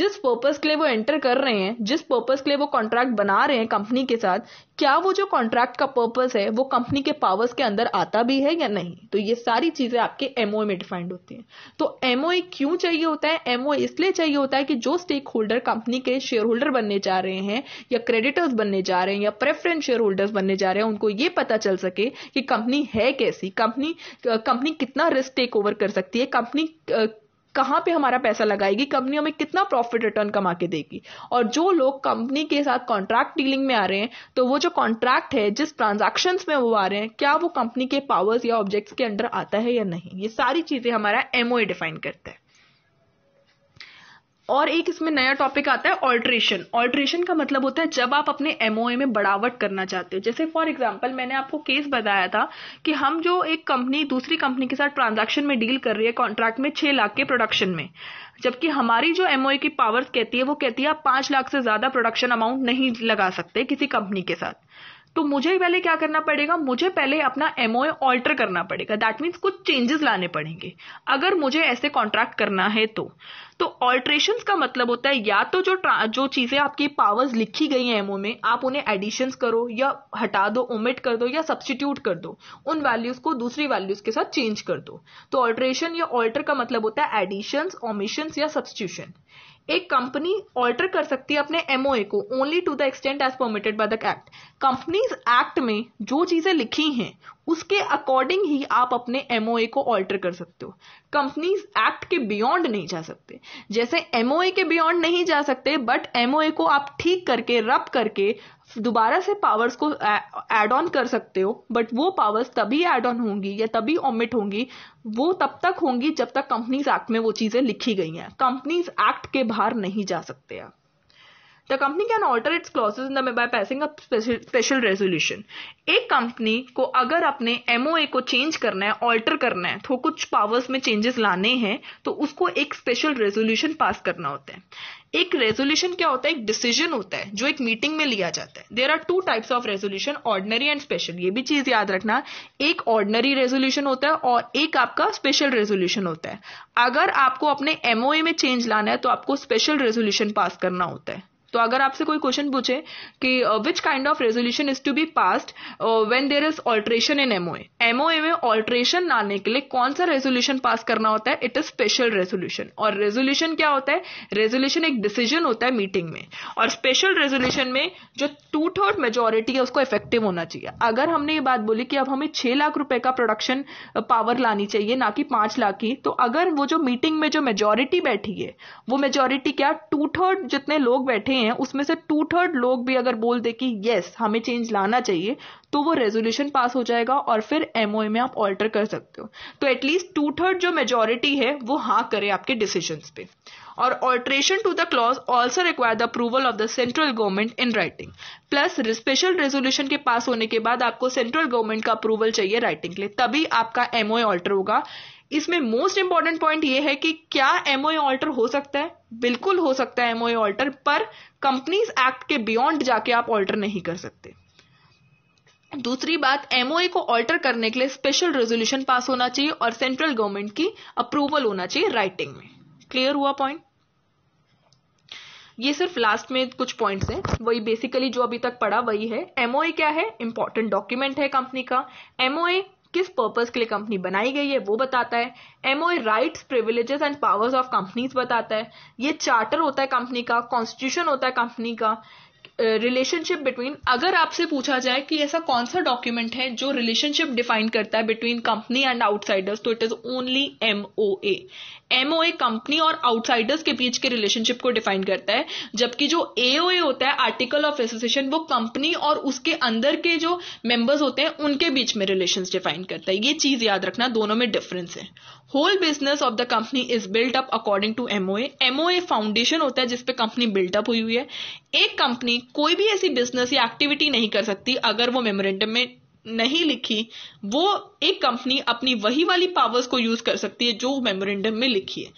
जिस पर्पज के लिए वो एंटर कर रहे हैं जिस पर्पज के लिए वो कॉन्ट्रैक्ट बना रहे हैं कंपनी के साथ क्या वो जो कॉन्ट्रैक्ट का पर्पस है वो कंपनी के पावर्स के अंदर आता भी है या नहीं तो ये सारी चीजें आपके एमओए में डिफाइंड होती हैं तो एमओए क्यों चाहिए होता है एमओए इसलिए चाहिए होता है कि जो स्टेक होल्डर कंपनी के शेयर होल्डर बनने जा रहे हैं या क्रेडिटर्स बनने जा रहे हैं या प्रेफरेंस शेयर होल्डर्स बनने जा रहे हैं उनको ये पता चल सके कि कंपनी है कैसी कंपनी कंपनी कितना रिस्क टेक ओवर कर सकती है कंपनी कहाँ पे हमारा पैसा लगाएगी कंपनी हमें कितना प्रॉफिट रिटर्न कमा के देगी और जो लोग कंपनी के साथ कॉन्ट्रैक्ट डीलिंग में आ रहे हैं तो वो जो कॉन्ट्रैक्ट है जिस ट्रांजेक्शन में वो आ रहे हैं क्या वो कंपनी के पावर्स या ऑब्जेक्ट्स के अंडर आता है या नहीं ये सारी चीज़ें हमारा एमओए डिफाइन करता है और एक इसमें नया टॉपिक आता है ऑल्ट्रेशन ऑल्ट्रेशन का मतलब होता है जब आप अपने एमओए में बढ़ावट करना चाहते हो जैसे फॉर एग्जाम्पल मैंने आपको केस बताया था कि हम जो एक कंपनी दूसरी कंपनी के साथ ट्रांजैक्शन में डील कर रही है कॉन्ट्रैक्ट में छह लाख के प्रोडक्शन में जबकि हमारी जो एमओए की पावर्स कहती है वो कहती है आप पांच लाख से ज्यादा प्रोडक्शन अमाउंट नहीं लगा सकते किसी कंपनी के साथ तो मुझे पहले क्या करना पड़ेगा मुझे पहले अपना एमओए ऑल्टर करना पड़ेगा दैट मीन्स कुछ चेंजेस लाने पड़ेंगे अगर मुझे ऐसे कॉन्ट्रैक्ट करना है तो तो ऑल्ट्रेशन का मतलब होता है या तो जो जो चीज़ें आपकी पावर्स लिखी गई हैं एमओ में आप उन्हें एडिशंस करो या हटा दो ओमिट कर दो या सब्सटीट्यूट कर दो उन वैल्यूज़ को दूसरी वैल्यूज़ के साथ चेंज कर दो तो ऑल्ट्रेशन या ऑल्टर का मतलब होता है एडिशंस ओमिशंस या सब्सटीट्यूशन एक कंपनी ऑल्टर कर सकती है अपने एमओए को only to the extent as permitted by the act companies act में जो चीजें लिखी हैं उसके अकॉर्डिंग ही आप अपने एमओए को ऑल्टर कर सकते हो कंपनीज एक्ट के बियॉन्ड नहीं जा सकते जैसे एमओए के बियॉन्ड नहीं जा सकते बट एमओए को आप ठीक करके रब करके दोबारा से पावर्स को ऐड ऑन कर सकते हो बट वो पावर्स तभी ऐड ऑन होंगी या तभी ओमिट होंगी वो तब तक होंगी जब तक कंपनीज एक्ट में वो चीज़ें लिखी गई हैं कंपनीज एक्ट के बाहर नहीं जा सकते आप company can alter alter its in in the by passing a एक कंपनी को अगर अपने एमओए को चेंज करना है ऑल्टर करना है तो कुछ पावर्स में चेंजेस लाने हैं तो उसको एक स्पेशल रेजोल्यूशन पास करना होता है एक रेजोल्यूशन क्या होता है एक डिसीजन होता है जो एक मीटिंग में लिया जाता है there are two types of resolution ordinary and special ये भी चीज याद रखना एक ऑर्डनरी रेजोल्यूशन होता है और एक आपका स्पेशल रेजोल्यूशन होता है अगर आपको अपने एमओए में चेंज लाना है तो आपको स्पेशल रेजोल्यूशन पास करना होता है तो अगर आपसे कोई क्वेश्चन पूछे कि which kind of resolution is to be pass when there is alteration in MOA MOA में ऑल्ट्रेशन लाने के लिए कौन सा रेजोल्यूशन पास करना होता है इट इज स्पेशल रेजोल्यूशन और रेजोल्यूशन क्या होता है रेजोल्यूशन एक डिसीजन होता है मीटिंग में और स्पेशल रेजोल्यूशन में जो टू थर्ड मेजोरिटी है उसको इफेक्टिव होना चाहिए अगर हमने ये बात बोली कि अब हमें छह लाख रुपए का प्रोडक्शन पावर uh, लानी चाहिए ना कि पांच लाख की तो अगर वो जो मीटिंग में जो मेजोरिटी बैठी है वो मेजोरिटी क्या टू थर्ड जितने लोग बैठे हैं उसमें से टू थर्ड लोग भी अगर बोल दे कि यस हमें चेंज लाना चाहिए तो वो रेजोल्यूशन पास हो जाएगा और फिर एमओए में आप ऑल्टर कर सकते हो तो एटलीस्ट टू थर्ड जो मेजोरिटी है वो हाँ करे आपके डिसीजन पे और alteration to the clause also require the approval of the central government in writing plus special resolution के पास होने के बाद आपको सेंट्रल गवर्नमेंट का अप्रूवल चाहिए राइटिंग के लिए तभी आपका एमओए ऑल्टर होगा इसमें मोस्ट इंपॉर्टेंट पॉइंट ये है कि क्या एमओए ऑल्टर हो सकता है बिल्कुल हो सकता है एमओए ऑल्टर पर कंपनीज एक्ट के बियॉन्ड जाके आप ऑल्टर नहीं कर सकते दूसरी बात एमओए को ऑल्टर करने के लिए स्पेशल रेजोल्यूशन पास होना चाहिए और सेंट्रल गवर्नमेंट की अप्रूवल होना चाहिए राइटिंग में क्लियर हुआ पॉइंट ये सिर्फ लास्ट में कुछ पॉइंट्स हैं वही बेसिकली जो अभी तक पढ़ा वही है एमओए क्या है इंपॉर्टेंट डॉक्यूमेंट है कंपनी का एमओए किस पर्पज के लिए कंपनी बनाई गई है वो बताता है MOA rights privileges and powers of companies बताता है ये चार्टर होता है कंपनी का कॉन्स्टिट्यूशन होता है कंपनी का रिलेशनशिप बिटवीन अगर आपसे पूछा जाए कि ऐसा कौन सा डॉक्यूमेंट है जो रिलेशनशिप डिफाइन करता है बिटवीन कंपनी एंड आउटसाइडर्स तो it is only M O A M O A company और आउटसाइडर्स के बीच के रिलेशनशिप को डिफाइन करता है जबकि जो ए ओ ए होता है आर्टिकल ऑफ एसोसिएशन वो कंपनी और उसके अंदर के जो मेंबर्स होते हैं उनके बीच में रिलेशन डिफाइन करता है ये चीज याद रखना दोनों में डिफरेंस है whole business of the company is built up according to MOA MOA foundation होता है जिसपे कंपनी बिल्टअप हुई हुई है एक कंपनी कोई भी ऐसी बिजनेस या एक्टिविटी नहीं कर सकती अगर वो मेमोरेंडम में नहीं लिखी वो एक कंपनी अपनी वही वाली पावर्स को यूज कर सकती है जो मेमोरेंडम में लिखी है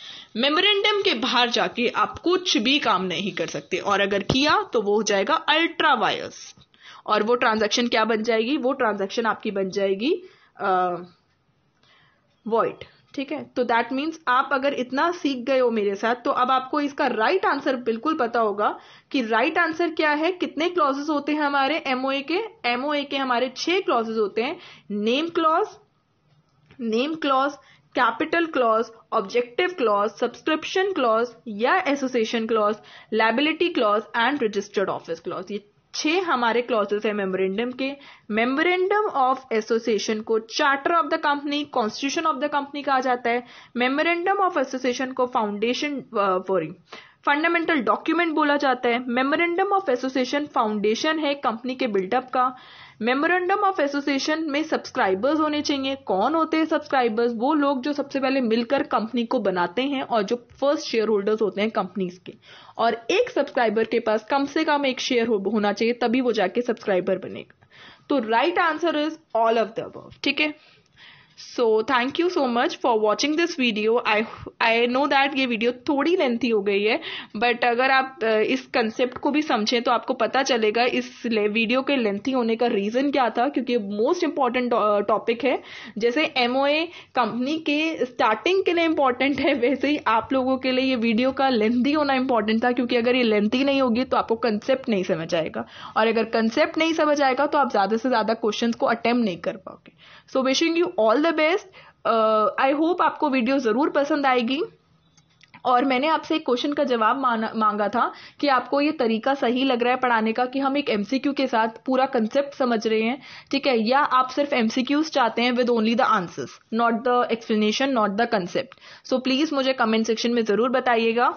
मेमोरेंडम के बाहर जाके आप कुछ भी काम नहीं कर सकते और अगर किया तो वो हो जाएगा अल्ट्रा वायर्स और वो ट्रांजैक्शन क्या बन जाएगी वो ट्रांजैक्शन आपकी बन जाएगी uh, ठीक है तो दैट मीन्स आप अगर इतना सीख गए हो मेरे साथ तो अब आपको इसका राइट right आंसर बिल्कुल पता होगा कि राइट right आंसर क्या है कितने क्लॉजेस होते हैं हमारे एमओए के एमओए के हमारे छह क्लॉजेस होते हैं name clause name clause capital clause objective clause subscription clause या association clause liability clause and registered office clause ये छह हमारे क्लॉजेस है मेमोरेंडम के मेमोरेंडम ऑफ एसोसिएशन को charter of the company constitution of the company कहा जाता है मेमोरेंडम ऑफ एसोसिएशन को फाउंडेशन सॉरी फंडामेंटल डॉक्यूमेंट बोला जाता है मेमोरेंडम ऑफ एसोसिएशन फाउंडेशन है कंपनी के बिल्डअप का मेमोरेंडम ऑफ एसोसिएशन में सब्सक्राइबर्स होने चाहिए कौन होते हैं सब्सक्राइबर्स वो लोग जो सबसे पहले मिलकर कंपनी को बनाते हैं और जो फर्स्ट शेयर होल्डर्स होते हैं कंपनीज के और एक सब्सक्राइबर के पास कम से कम एक शेयर होना चाहिए तभी वो जाके सब्सक्राइबर बनेगा तो right answer is all of the above ठीक है so thank you so much for watching this video I I know that ये वीडियो थोड़ी लेंथी हो गई है बट अगर आप इस कंसेप्ट को भी समझें तो आपको पता चलेगा इस वीडियो के लेंथी होने का रीज़न क्या था क्योंकि मोस्ट इम्पॉर्टेंट टॉपिक है जैसे एम कंपनी के स्टार्टिंग के लिए इम्पॉर्टेंट है वैसे ही आप लोगों के लिए ये वीडियो का लेंथी होना इम्पॉर्टेंट था क्योंकि अगर ये लेंथी नहीं होगी तो आपको कंसेप्ट नहीं समझ आएगा और अगर कंसेप्ट नहीं समझ आएगा तो आप ज़्यादा से ज़्यादा क्वेश्चन को अटेम्प्ट नहीं कर पाओगे so wishing you all the best I hope आपको वीडियो ज़रूर पसंद आएगी और मैंने आपसे एक क्वेश्चन का जवाब मांगा था कि आपको ये तरीका सही लग रहा है पढ़ाने का कि हम एक एमसीक्यू के साथ पूरा कंसेप्ट समझ रहे हैं ठीक है या आप सिर्फ एमसीक्यूज चाहते हैं with only the answers not the explanation not the concept so please मुझे कमेंट सेक्शन में ज़रूर बताइएगा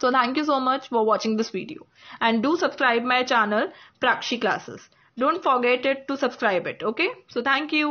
so thank you so much for watching this video and do subscribe my channel Prakshi classes don't forget it to subscribe it okay so thank you